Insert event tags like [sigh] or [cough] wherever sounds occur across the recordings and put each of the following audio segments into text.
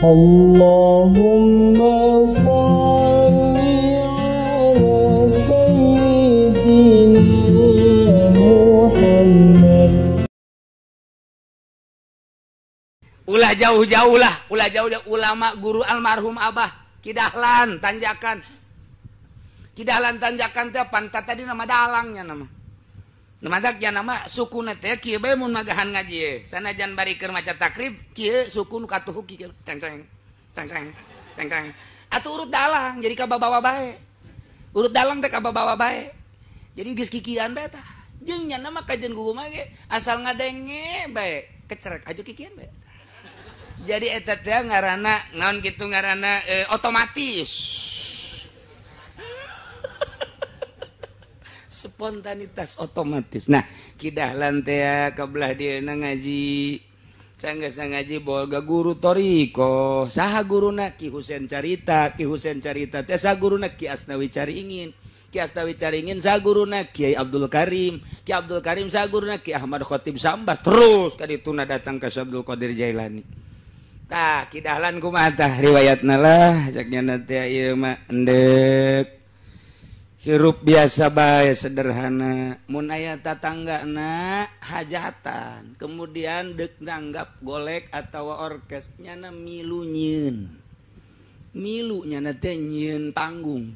ulah jauh-jauh lah ulah jauh-jauh ulama guru almarhum Abah Kidahlan tanjakan Kidahlan tanjakan teh pantat tadi nama dalangnya nama nama su nga sana jan macet takrib sukun atuh urut dalang jadi ka bawa baik urut dalang tak bawa baik jadi bis kiian datanya nama kajjan gu asal ngadenge baik kecerak aja ki jadi etetnya ngaranak nonon gitu ngarana eh, otomatis spontanitas otomatis nah kidah lantnte ya kebelah dina ngaji sangnya ngaji bolga gurutoriiko sah guru na Huein carita Huein caritaguru Ki Asnawiingin Kitawiin saguru na Kyai Abdul Karim Ki Abdul Karim sagur Ahmadkhotim Sambas terus tadi tuna datang ke Qodir Jailani tak kitaalanku mata riwayat nalahaknya nanti Idekku hirup biasa baik sederhana munaya tatangga na hajatan kemudian dek nanggap golek atau orkes nyana milu nyin milu nyana teh nyin panggung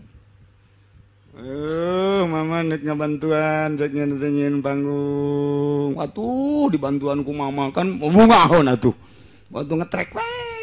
eh mama nek ngabantuan cek nyana panggung waduh dibantuan ku mama kan mau ngahon atuh ngetrek wae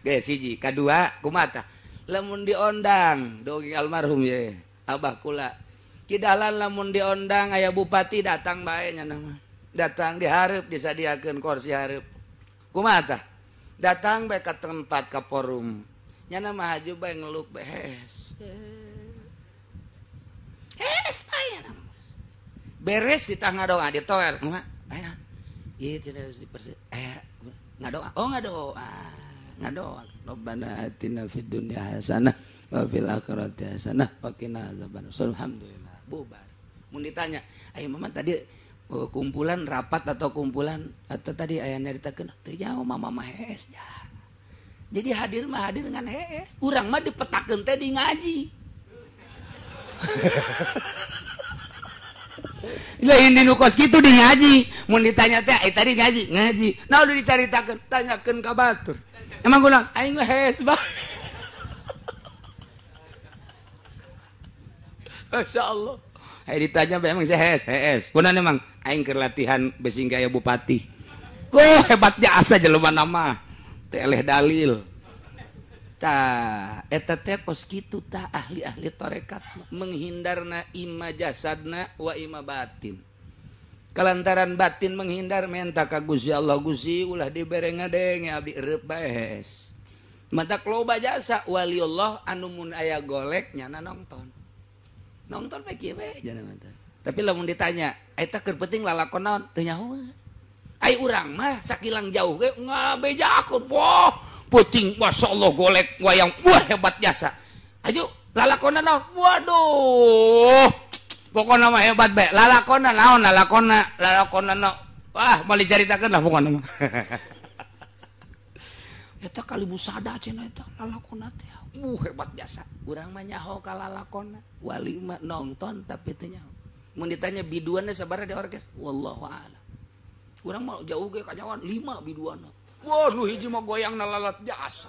2 lemun di almarhum Abah tidak lemun didang ayaah bupati datang baiknya nama datang di hap bisa diagen korsiharp ku mata datang bekat tempat ke porumnya namaju beres ditengah doa eh, doa oh, doa nggak doang. Rabbana atina fid dunya hasanah wa fil akhirati hasanah wa qina azabannar. Alhamdulillah. Bubar. Mun ditanya, "Ayo mama tadi uh, kumpulan rapat atau kumpulan atau tadi ayah nyaritakeun teu jauh mama mah hees ya. Jadi hadir mah hadir dengan hees. Urang mah dipetakeun teh di ngaji. [laughs] lain di nukos gitu di ngaji mau ditanya teh eh tadi ngaji ngaji nah dicari diceritakan tanyakan ke batur emang gue bilang, aing hes bang [laughs] Masya Allah Eh ditanya emang saya hees hes kunan emang aing ke latihan besing gaya bupati Gue hebatnya asa jelema nama teleh dalil ta eteta posski ta ahli-ahli torekat menghindar naima jasadna wa batin kallantaran batin menghindar menta kaguzi Allah guzilah diberredenge Abba mata jasawali Allah anumun aya goleknya nonton nonton tapi ditanya ulang jauh nga ja puting wah, Allah golek wayang wah hebat jasa ayo lalakona naon waduh pokoknya mah hebat baik lalakona naon lalakona lalakona naon wah mau ceritakan lah pokoknya mah [laughs] Eta kali busada cina eta lalakona teh. Uh hebat jasa. Urang mah nyaho ka lalakona. Wali mah nonton tapi teu nyaho. Mun ditanya biduannya sabaraha di orkes, wallahu a'lam. Urang mah jauh ge ka nyawan 5 biduanna. siapa woo Hijiimo goyang na lalat dasa.